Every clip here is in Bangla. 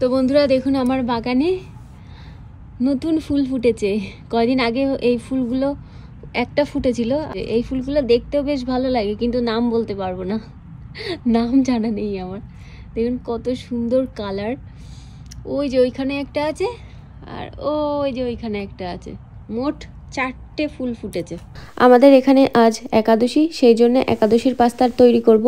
তো বন্ধুরা দেখুন আমার বাগানে নতুন ফুল ফুটেছে কদিন আগে এই ফুলগুলো একটা ফুটেছিল এই ফুলগুলো দেখতেও বেশ ভালো লাগে কিন্তু নাম বলতে পারবো না নাম জানা নেই আমার দেখুন কত সুন্দর কালার ওই যে ওইখানে একটা আছে আর ওই যে ওইখানে একটা আছে মোট চারটে ফুল ফুটেছে আমাদের এখানে আজ একাদশী সেই জন্য একাদশীর পাস্তার তৈরি করব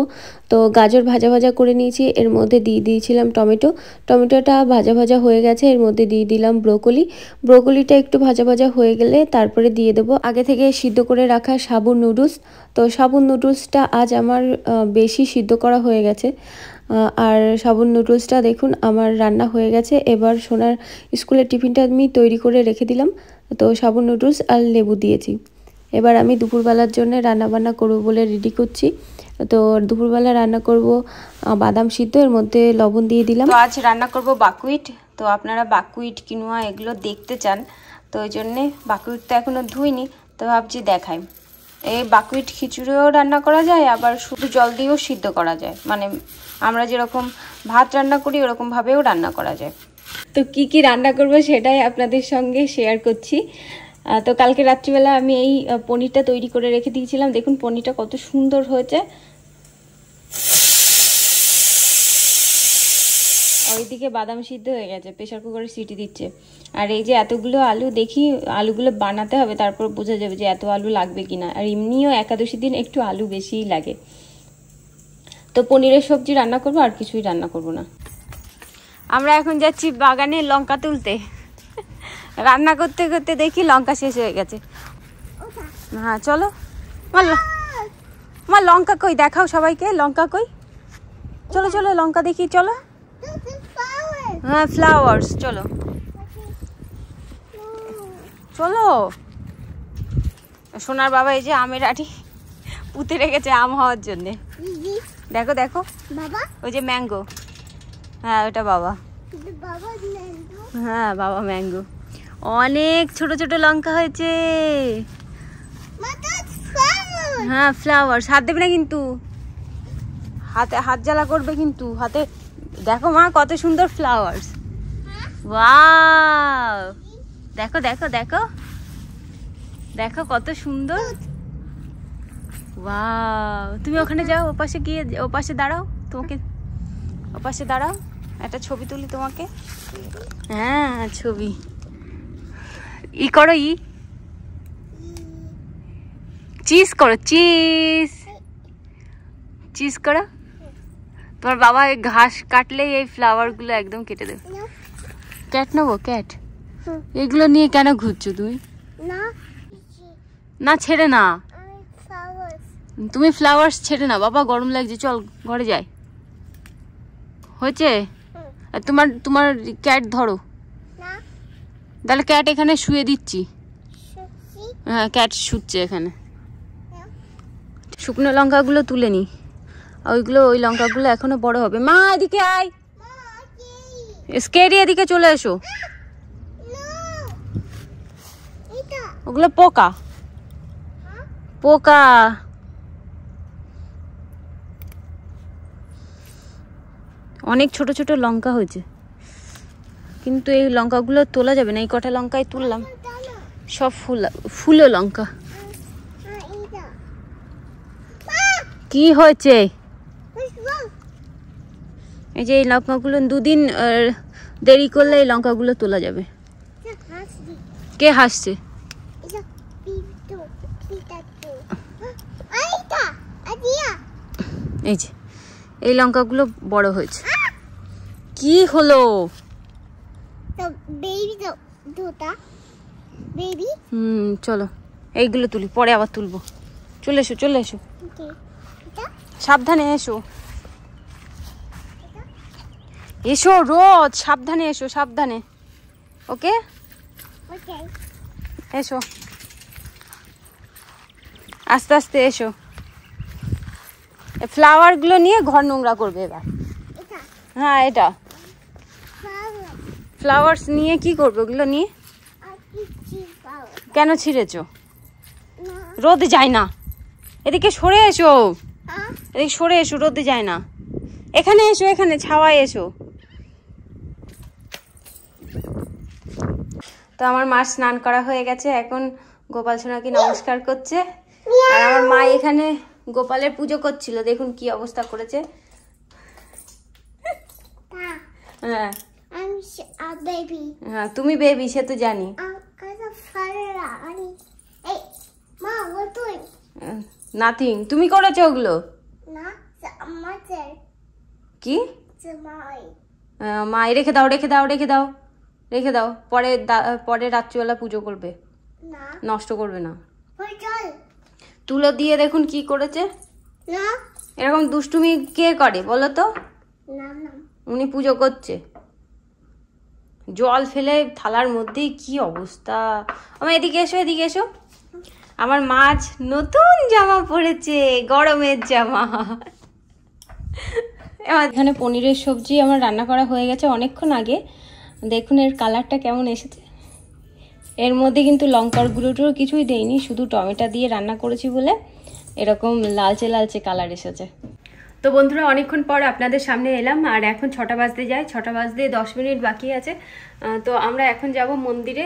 তো গাজর ভাজা ভাজা করে নিয়েছি এর মধ্যে দিয়ে দিয়েছিলাম টমেটো টমেটোটা ভাজা ভাজা হয়ে গেছে এর মধ্যে দিয়ে দিলাম ব্রোকলি ব্রোকলিটা একটু ভাজা ভাজা হয়ে গেলে তারপরে দিয়ে দেবো আগে থেকে সিদ্ধ করে রাখা সাবুন নুডলস তো সাবুন নুডলসটা আজ আমার বেশি সিদ্ধ করা হয়ে গেছে আর সাবুন নুডলসটা দেখুন আমার রান্না হয়ে গেছে এবার সোনার স্কুলের টিফিনটা আমি তৈরি করে রেখে দিলাম তো সাবুন নুডলস আর লেবু দিয়েছি এবার আমি দুপুরবেলার জন্য রান্নাবান্না করব বলে রেডি করছি তো দুপুরবেলা রান্না করব বাদাম সিদ্ধ এর মধ্যে লবণ দিয়ে দিলাম আজ রান্না করব বাকুইট তো আপনারা বাকুইট কিনোয়া এগুলো দেখতে চান তো ওই জন্যে বাকুইট তো এখনও ধুইনি তো ভাবছি দেখাই এই বাকুইট খিচুড়িও রান্না করা যায় আবার শুধু জল দিয়েও সিদ্ধ করা যায় মানে আমরা যেরকম ভাত রান্না করি ওরকমভাবেও রান্না করা যায় তো কি কি রান্না করব সেটাই আপনাদের সঙ্গে শেয়ার করছি তো কালকে রাত্রিবেলা আমি এই পনিরটা তৈরি করে রেখে দিয়েছিলাম দেখুন পনিরটা কত সুন্দর হয়েছে ওইদিকে বাদাম সিদ্ধ হয়ে গেছে প্রেশার কুকারে সিটি দিচ্ছে আর এই যে এতগুলো আলু দেখি আলুগুলো বানাতে হবে তারপর বোঝা যাবে যে এত আলু লাগবে কিনা আর এমনিও একাদশী দিন একটু আলু বেশিই লাগে তো পনিরের সবজি রান্না করবো আর কিছুই রান্না করবো না আমরা এখন যাচ্ছি বাগানে লঙ্কা তুলতে রান্না করতে করতে দেখি লঙ্কা শেষ হয়ে গেছে হ্যাঁ চলো আমার লঙ্কা কই দেখাও সবাইকে লঙ্কা কই চলো চলো লঙ্কা দেখি চলো হ্যাঁ ফ্লাওয়ার্স চলো চলো সোনার বাবা এই যে আমের আটি পুঁতে রেখেছে আম হওয়ার জন্যে দেখো দেখো ওই যে ম্যাঙ্গো হ্যাঁ ওটা বাবা হ্যাঁ বাবা ম্যাঙ্গো অনেক ছোট ছোট লঙ্কা হয়েছে হ্যাঁ ফ্লাওয়ার হাত দেবে না কিন্তু হাতে হাত জ্বালা করবে কিন্তু হাতে দেখো মা কত সুন্দর ফ্লাওয়ার্স ওয়াও দেখো দেখো দেখো দেখো কত সুন্দর ওয়াও তুমি ওখানে যাও ওপাশে গিয়ে ওপাশে দাঁড়াও তোমাকে ওপাশে দাঁড়াও একটা ছবি তুলি তোমাকে হ্যাঁ ছবি ই করো ই চিজ করো চিজ চিজ করো তোমার বাবা এই ঘাস কাটলেই এই ফ্লাওয়ারগুলো একদম কেটে দেবে ক্যাট নেবো ক্যাট এগুলো নিয়ে কেন ঘুরছো তুমি না ছেড়ে না তুমি ফ্লাওয়ার্স ছেড়ে না বাবা গরম লাগছে চল ঘরে যাই হয়েছে আর তোমার তোমার ক্যাট ধরো তাহলে ক্যাট এখানে শুয়ে দিচ্ছি হ্যাঁ ক্যাট শুচ্ছে এখানে হ্যাঁ। শুকনো লঙ্কাগুলো তুলে নি ওইগুলো ওই লঙ্কাগুলো এখনো বড় হবে মা এদিকে আয় স্কেরি এদিকে চলে এসো ওগুলো পোকা হ্যাঁ। পোকা অনেক ছোট ছোট লঙ্কা হয়েছে কিন্তু এই লঙ্কাগুলো তোলা যাবে না এই কটা লঙ্কায় তুললাম সব ফুল ফুলো লঙ্কা কি হয়েছে এই যে এই লঙ্কাগুলো দুদিন দেরি করলে এই লঙ্কাগুলো তোলা যাবে কে হাসছে এই যে এই লঙ্কাগুলো বড় হয়েছে কি হলো হুম চলো এইগুলো তুলি পরে আবার তুলবো চলে এসো চলে এসো সাবধানে এসো এসো রোজ সাবধানে এসো সাবধানে ওকে এসো আস্তে আস্তে এসো ফ্লাওয়ারগুলো নিয়ে ঘর নোংরা করবে এবার হ্যাঁ এটা ফ্লাওয়ার্স নিয়ে কি করবে ওগুলো নিয়ে কেন ছিঁড়েছো রোদে যায় না এদিকে সরে এসো এদিকে সরে এসো রোদে যায় না এখানে এসো এখানে ছাওয়ায় এসো তো আমার মা স্নান করা হয়ে গেছে এখন গোপাল সোনাকে নমস্কার করছে আর আমার মা এখানে গোপালের পুজো করছিল দেখুন কি অবস্থা করেছে হ্যাঁ Uh, হ্যাঁ তুমি বেবি সে তো জানি নাথিং uh, তুমি করেছো ওগুলো কি uh, মা রেখে দাও রেখে দাও রেখে দাও রেখে দাও পরে পরে রাত্রিবেলা পুজো করবে নষ্ট করবে না তুলো দিয়ে দেখুন কি করেছে এরকম দুষ্টুমি কে করে বলো তো উনি পুজো করছে জল ফেলে থালার মধ্যে কি অবস্থা আমার এদিকে এসো এদিকে এসো আমার মাছ নতুন জামা পরেছে গরমের জামা এখানে পনিরের সবজি আমার রান্না করা হয়ে গেছে অনেকক্ষণ আগে দেখুন এর কালারটা কেমন এসেছে এর মধ্যে কিন্তু লঙ্কার গুঁড়োটুরো কিছুই দেইনি শুধু টমেটো দিয়ে রান্না করেছি বলে এরকম লালচে লালচে কালার এসেছে তো বন্ধুরা অনেকক্ষণ পর আপনাদের সামনে এলাম আর এখন ছটা বাজতে যাই ছটা বাজতে দশ মিনিট বাকি আছে তো আমরা এখন যাব মন্দিরে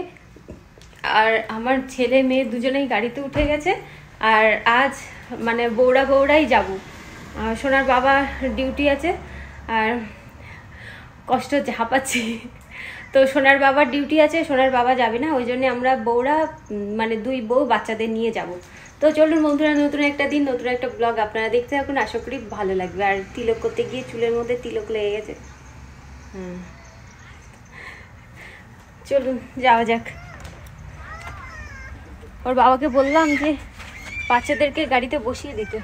আর আমার ছেলে মেয়ে দুজনেই গাড়িতে উঠে গেছে আর আজ মানে বৌড়া বৌড়াই যাব সোনার বাবা ডিউটি আছে আর কষ্ট হচ্ছে তো সোনার বাবার ডিউটি আছে সোনার বাবা যাবে না ওই জন্যে আমরা বৌড়া মানে দুই বউ বাচ্চাদের নিয়ে যাব তো চলুন বন্ধুরা নতুন একটা দিন নতুন একটা ব্লগ আপনারা দেখতে থাকুন আশা করি ভালো লাগবে আর তিলক করতে গিয়ে চুলের মধ্যে তিলক লেগে গেছে চলুন যাওয়া যাক ওর বাবাকে বললাম যে বাচ্চাদেরকে গাড়িতে বসিয়ে দিতে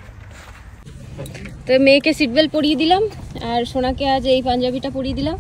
তো মেয়েকে সিট বেল্ট পরিয়ে দিলাম আর সোনাকে আজ এই পাঞ্জাবিটা পরিয়ে দিলাম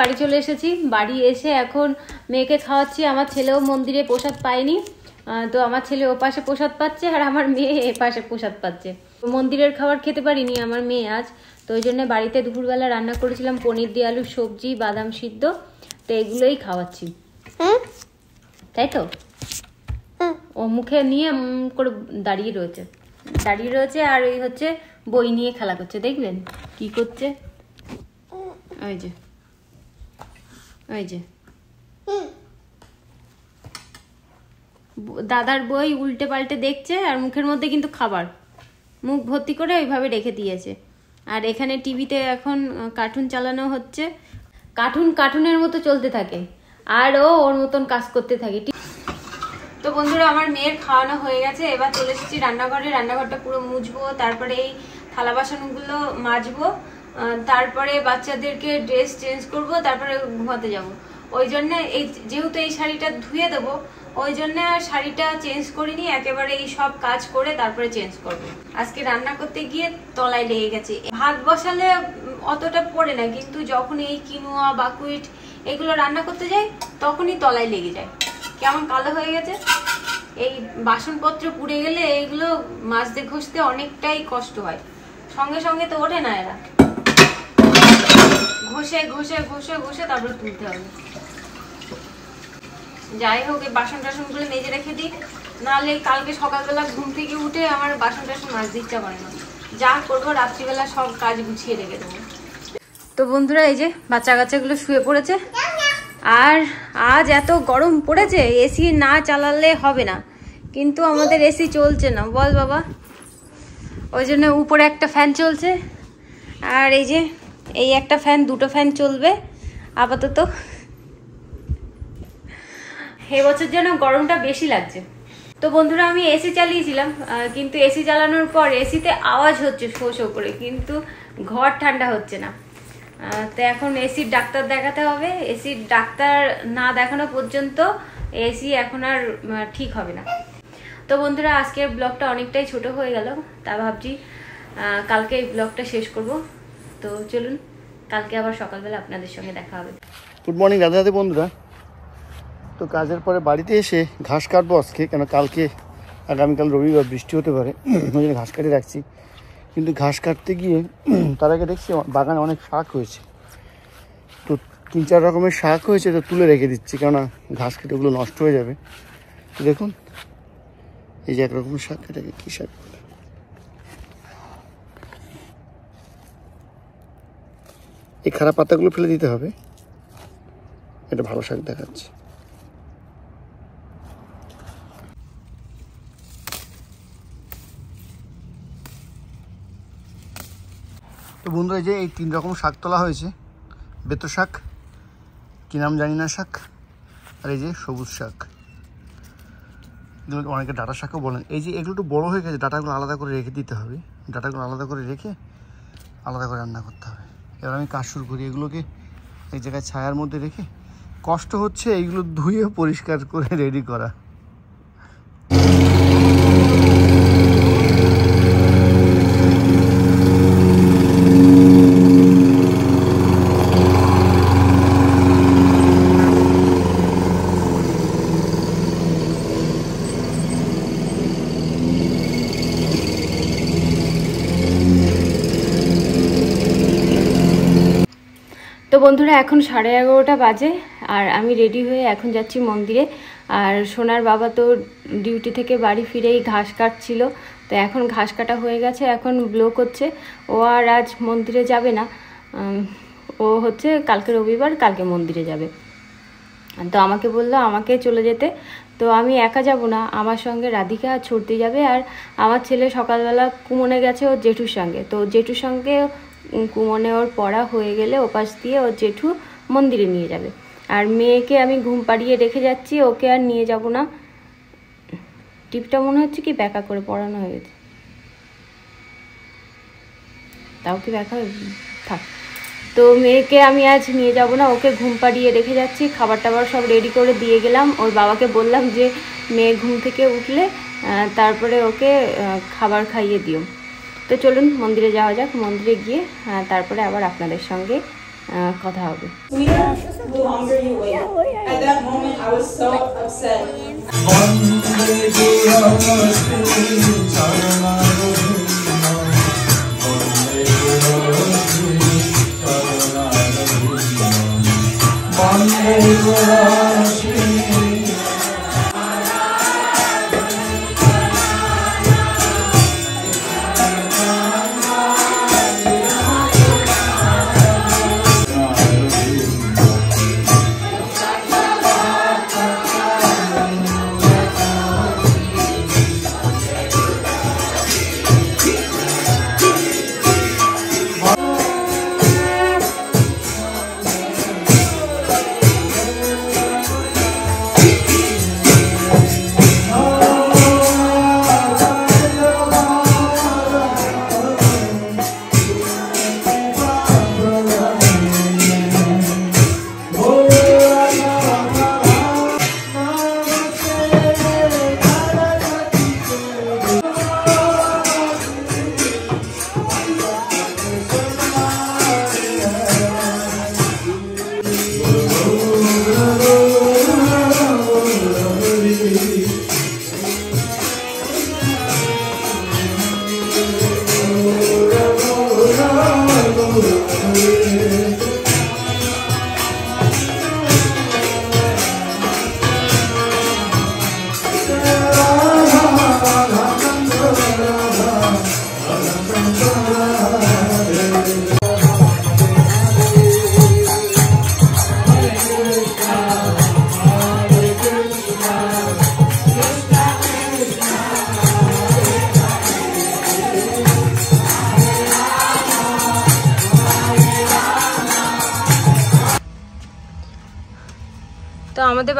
বাড়ি চলে এসেছি বাড়ি এসে এখন মেয়েকে খাওয়াচ্ছি আমার ছেলেও মন্দিরে প্রসাদ পায়নি তো আমার ছেলে ও পাশে প্রসাদ পাচ্ছে আর আমার মেয়ে এ পাশে প্রসাদ পাচ্ছে মন্দিরের খাবার খেতে পারিনি আমার মেয়ে আজ তো ওই জন্য বাড়িতে দুপুরবেলা রান্না করেছিলাম পনির দিয়ে আলু সবজি বাদাম সিদ্ধ তো এগুলোই খাওয়াচ্ছি তাই তো ও মুখে নিয়ে করে দাঁড়িয়ে রয়েছে দাঁড়িয়ে রয়েছে আর ওই হচ্ছে বই নিয়ে খেলা করছে দেখবেন কি করছে ওই যে ওই যে দাদার বই উল্টে পাল্টে দেখছে আর মুখের মধ্যে কিন্তু খাবার মুখ ভর্তি করে ওইভাবে রেখে দিয়েছে আর এখানে টিভিতে এখন কার্টুন চালানো হচ্ছে কার্টুন কার্টুনের মতো চলতে থাকে আর ও ওর মতন কাজ করতে থাকে তো বন্ধুরা আমার মেয়ের খাওয়ানো হয়ে গেছে এবার চলে এসেছি রান্নাঘরে রান্নাঘরটা পুরো মুছবো তারপরে এই থালা বাসনগুলো মাজবো তারপরে বাচ্চাদেরকে ড্রেস চেঞ্জ করব তারপরে ঘুমাতে যাব ওই জন্য এই যেহেতু এই শাড়িটা ধুয়ে দেবো ওই জন্য শাড়িটা চেঞ্জ করিনি একেবারে এই সব কাজ করে তারপরে চেঞ্জ করব। আজকে রান্না করতে গিয়ে তলায় লেগে গেছে ভাত বসালে অতটা পড়ে না কিন্তু যখন এই কিনুয়া বাকুইট এগুলো রান্না করতে যাই তখনই তলায় লেগে যায় কেমন কালো হয়ে গেছে এই বাসনপত্র পুড়ে গেলে এইগুলো দিয়ে ঘষতে অনেকটাই কষ্ট হয় সঙ্গে সঙ্গে তো ওঠে না এরা ঘষে ঘষে ঘষে ঘষে তারপরে তুলতে হবে যাই হোক এই বাসন টাসনগুলো মেজে রেখে দিই নাহলে কালকে সকালবেলা ঘুম থেকে উঠে আমার বাসন টাসন মাজতে ইচ্ছা পারে না যা করবো রাত্রিবেলা সব কাজ গুছিয়ে রেখে দেবো তো বন্ধুরা এই যে বাচ্চা কাচ্চাগুলো শুয়ে পড়েছে আর আজ এত গরম পড়েছে এসি না চালালে হবে না কিন্তু আমাদের এসি চলছে না বল বাবা ওই জন্য উপরে একটা ফ্যান চলছে আর এই যে এই একটা ফ্যান দুটো ফ্যান চলবে আপাতত এবছর যেন গরমটা বেশি লাগছে তো বন্ধুরা আমি এসি চালিয়েছিলাম কিন্তু এসি চালানোর পর এসিতে আওয়াজ হচ্ছে শো শো করে কিন্তু ঘর ঠান্ডা হচ্ছে না তো এখন এসির ডাক্তার দেখাতে হবে এসির ডাক্তার না দেখানো পর্যন্ত এসি এখন আর ঠিক হবে না তো বন্ধুরা আজকের ব্লগটা অনেকটাই ছোট হয়ে গেল তা ভাবছি কালকে এই ব্লগটা শেষ করব তো চলুন কালকে আবার সকালবেলা আপনাদের সঙ্গে দেখা হবে গুড মর্নিং রাধা বন্ধুরা তো কাজের পরে বাড়িতে এসে ঘাস কাটবো আজকে কেন কালকে আগামীকাল রবিবার বৃষ্টি হতে পারে ওই জন্য ঘাস কাটে রাখছি কিন্তু ঘাস কাটতে গিয়ে তার আগে দেখছি বাগানে অনেক শাক হয়েছে তো তিন চার রকমের শাক হয়েছে তো তুলে রেখে দিচ্ছি কেননা ঘাস কেটে ওগুলো নষ্ট হয়ে যাবে তো দেখুন এই যে একরকম শাক কেটে কী শাক এই খারাপ পাতাগুলো ফেলে দিতে হবে এটা ভালো শাক দেখাচ্ছে তো বন্ধুরা যে এই তিন রকম শাক তোলা হয়েছে বেত শাক কী নাম জানি না শাক আর এই যে সবুজ শাক অনেকে ডাটা শাকও বলেন এই যে এগুলো একটু বড়ো হয়ে গেছে ডাটাগুলো আলাদা করে রেখে দিতে হবে ডাটাগুলো আলাদা করে রেখে আলাদা করে রান্না করতে হবে এবার আমি কাজ শুরু করি এগুলোকে এক জায়গায় ছায়ার মধ্যে রেখে কষ্ট হচ্ছে এইগুলো ধুয়ে পরিষ্কার করে রেডি করা তো বন্ধুরা এখন সাড়ে এগারোটা বাজে আর আমি রেডি হয়ে এখন যাচ্ছি মন্দিরে আর সোনার বাবা তো ডিউটি থেকে বাড়ি ফিরেই ঘাস কাটছিল তো এখন ঘাস কাটা হয়ে গেছে এখন ব্লো করছে ও আর আজ মন্দিরে যাবে না ও হচ্ছে কালকে রবিবার কালকে মন্দিরে যাবে তো আমাকে বললো আমাকে চলে যেতে তো আমি একা যাব না আমার সঙ্গে রাধিকা ছুটতে যাবে আর আমার ছেলে সকালবেলা কুমনে গেছে ও জেঠুর সঙ্গে তো জেঠুর সঙ্গে কুমনে ওর পড়া হয়ে গেলে ওপাশ দিয়ে ওর জেঠু মন্দিরে নিয়ে যাবে আর মেয়েকে আমি ঘুম পাড়িয়ে রেখে যাচ্ছি ওকে আর নিয়ে যাব না টিপটা মনে হচ্ছে কি ব্যাকা করে পড়ানো হয়ে গেছে তাও কি ব্যাকা থাক তো মেয়েকে আমি আজ নিয়ে যাব না ওকে ঘুম পাড়িয়ে রেখে যাচ্ছি খাবার টাবার সব রেডি করে দিয়ে গেলাম ওর বাবাকে বললাম যে মেয়ে ঘুম থেকে উঠলে তারপরে ওকে খাবার খাইয়ে দিও তো চলুন মন্দিরে যাওয়া যাক মন্দিরে গিয়ে তারপরে আবার আপনাদের সঙ্গে কথা হবে Oh,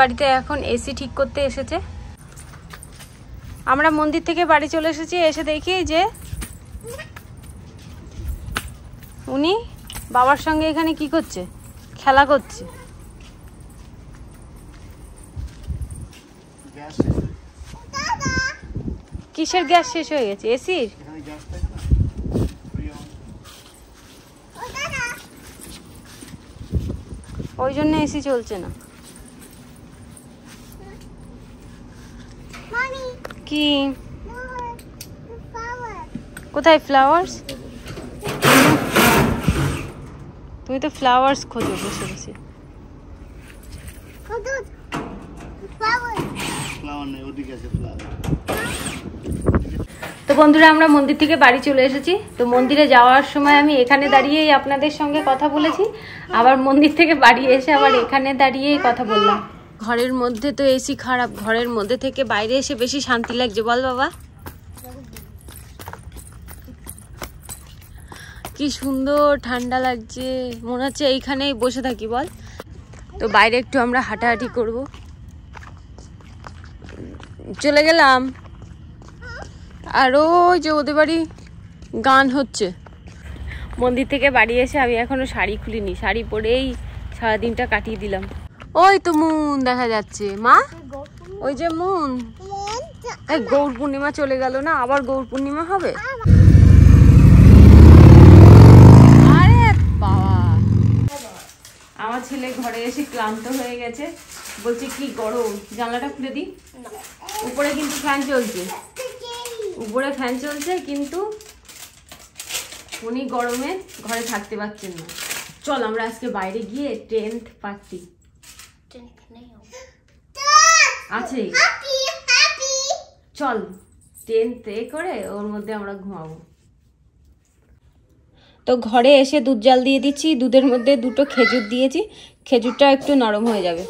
বাড়িতে এখন এসি ঠিক করতে এসেছে আমরা মন্দির থেকে বাড়ি চলে এসেছি এসে দেখি যে উনি বাবার সঙ্গে এখানে কি করছে খেলা করছে কিসের গ্যাস শেষ হয়ে গেছে এসির ওই জন্য এসি চলছে না কি কোথায় ফ্লাওয়ার্স তুমি তো ফ্লাওয়ার্স খোঁজো বসে বসে তো বন্ধুরা আমরা মন্দির থেকে বাড়ি চলে এসেছি তো মন্দিরে যাওয়ার সময় আমি এখানে দাঁড়িয়েই আপনাদের সঙ্গে কথা বলেছি আবার মন্দির থেকে বাড়ি এসে আবার এখানে দাঁড়িয়েই কথা বললাম ঘরের মধ্যে তো এসি খারাপ ঘরের মধ্যে থেকে বাইরে এসে বেশি শান্তি লাগছে বল বাবা কি সুন্দর ঠান্ডা লাগছে মনে হচ্ছে এইখানেই বসে থাকি বল তো বাইরে একটু আমরা হাঁটাহাঁটি করব চলে গেলাম আর ওই যে ওদের বাড়ি গান হচ্ছে মন্দির থেকে বাড়ি এসে আমি এখনও শাড়ি খুলিনি শাড়ি পরেই সারাদিনটা কাটিয়ে দিলাম ওই তো মুন দেখা যাচ্ছে মা ওই যে মুন এই গৌর পূর্ণিমা চলে গেল না আবার গৌর পূর্ণিমা হবে আরে বাবা আমার ছেলে ঘরে এসে ক্লান্ত হয়ে গেছে বলছে কি গরম জানলাটা খুলে দিই উপরে কিন্তু ফ্যান চলছে উপরে ফ্যান চলছে কিন্তু উনি গরমে ঘরে থাকতে পারছেন না চল আমরা আজকে বাইরে গিয়ে টেন্ট পাচ্ছি stink nail. আছে চল ট্রেন তে করে ওর মধ্যে আমরা ঘুমাবো তো ঘরে এসে দুধ জাল দিয়ে দিচ্ছি দুধের মধ্যে দুটো খেজুর দিয়েছি খেজুরটা একটু নরম হয়ে যাবে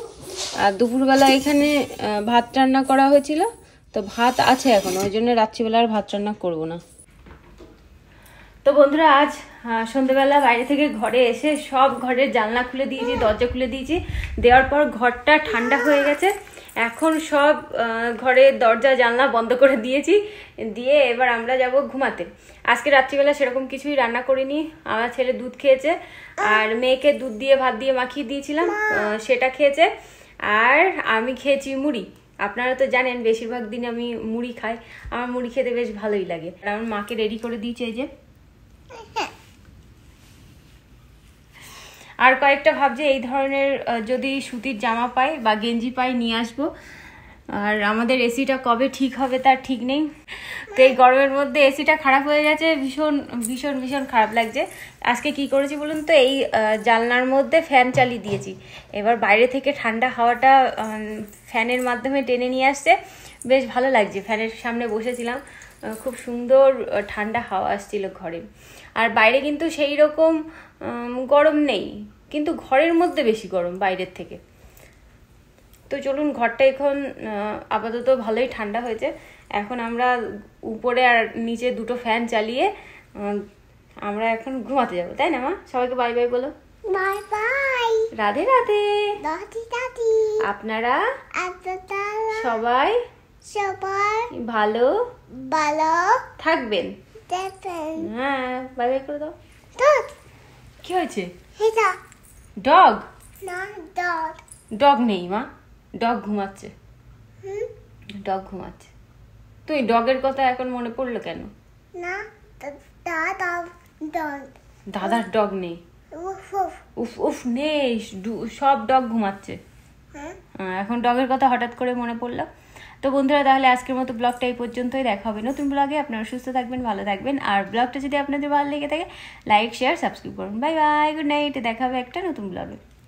আর দুপুরবেলা এখানে ভাত রান্না করা হয়েছিল তো ভাত আছে এখন ওই জন্য রাত্রিবেলা আর ভাত রান্না করবো না তো বন্ধুরা আজ সন্ধ্যেবেলা বাইরে থেকে ঘরে এসে সব ঘরের জানলা খুলে দিয়েছি দরজা খুলে দিয়েছি দেওয়ার পর ঘরটা ঠান্ডা হয়ে গেছে এখন সব ঘরে দরজা জানলা বন্ধ করে দিয়েছি দিয়ে এবার আমরা যাব ঘুমাতে আজকে রাত্রিবেলা সেরকম কিছুই রান্না করিনি আমার ছেলে দুধ খেয়েছে আর মেয়েকে দুধ দিয়ে ভাত দিয়ে মাখিয়ে দিয়েছিলাম সেটা খেয়েছে আর আমি খেয়েছি মুড়ি আপনারা তো জানেন বেশিরভাগ দিন আমি মুড়ি খাই আমার মুড়ি খেতে বেশ ভালোই লাগে আমার মাকে রেডি করে দিয়েছে এই যে আর কয়েকটা ভাবছি এই ধরনের যদি সুতির জামা পাই বা গেঞ্জি পাই নিয়ে আসবো আর আমাদের এসিটা কবে ঠিক হবে তার ঠিক নেই তো এই গরমের মধ্যে এসিটা খারাপ হয়ে গেছে ভীষণ ভীষণ ভীষণ খারাপ লাগছে আজকে কি করেছি বলুন তো এই জানলার মধ্যে ফ্যান চালিয়ে দিয়েছি এবার বাইরে থেকে ঠান্ডা হাওয়াটা ফ্যানের মাধ্যমে টেনে নিয়ে আসছে বেশ ভালো লাগছে ফ্যানের সামনে বসেছিলাম খুব সুন্দর ঠান্ডা হাওয়া আসছিল ঘরে আর বাইরে কিন্তু সেই রকম গরম নেই কিন্তু ঘরের মধ্যে বেশি গরম বাইরের থেকে তো চলুন ঘরটা এখন আপাতত ভালোই ঠান্ডা হয়েছে এখন আমরা উপরে আর নিচে দুটো ফ্যান চালিয়ে আমরা এখন ঘুমাতে যাবো তাই না মা সবাইকে বাই বাই বলো বাই বাই রাধে রাধে আপনারা সবাই সবাই ভালো ভালো থাকবেন হ্যাঁ বাই বাই করে দাও কি হয়েছে ডগ না ডগ ডগ নেই মা ডগ ঘুমাচ্ছে ডগ ঘুমাচ্ছে তুই ডগের কথা এখন মনে পড়লো কেন না দাদার ডগ নেই উফ উফ নেই সব ডগ ঘুমাচ্ছে হ্যাঁ? এখন ডগের কথা হঠাৎ করে মনে পড়লো তো বন্ধুরা তাহলে আজকের মতো ব্লগটা এই পর্যন্তই দেখা হবে নতুন ব্লগে আপনারা সুস্থ থাকবেন ভালো থাকবেন আর ব্লগটা যদি আপনাদের ভালো লেগে থাকে লাইক শেয়ার সাবস্ক্রাইব করুন বাই বাই গুড নাইট দেখা হবে একটা নতুন ব্লগে